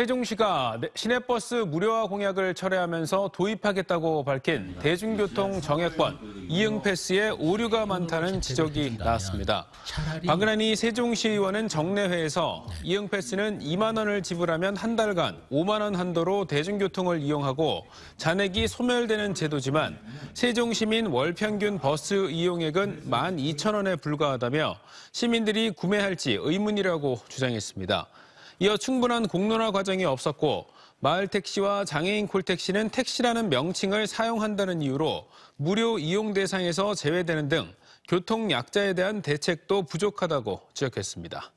세종시가 시내버스 무료화 공약을 철회하면서 도입하겠다고 밝힌 네. 대중교통 네. 정액권 이응 패스에 오류가 네. 많다는 지적이 나왔습니다. 박은하니 세종시의원은 정례회에서 이응 패스는 2만 원을 지불하면 한 달간 5만 원 한도로 대중교통을 이용하고 잔액이 소멸되는 제도지만 세종 시민 월 평균 버스 이용액은 12,000원에 불과하다며 시민들이 구매할지 의문이라고 주장했습니다. 이어 충분한 공론화 과정이 없었고 마을 택시와 장애인 콜택시는 택시라는 명칭을 사용한다는 이유로 무료 이용 대상에서 제외되는 등 교통 약자에 대한 대책도 부족하다고 지적했습니다.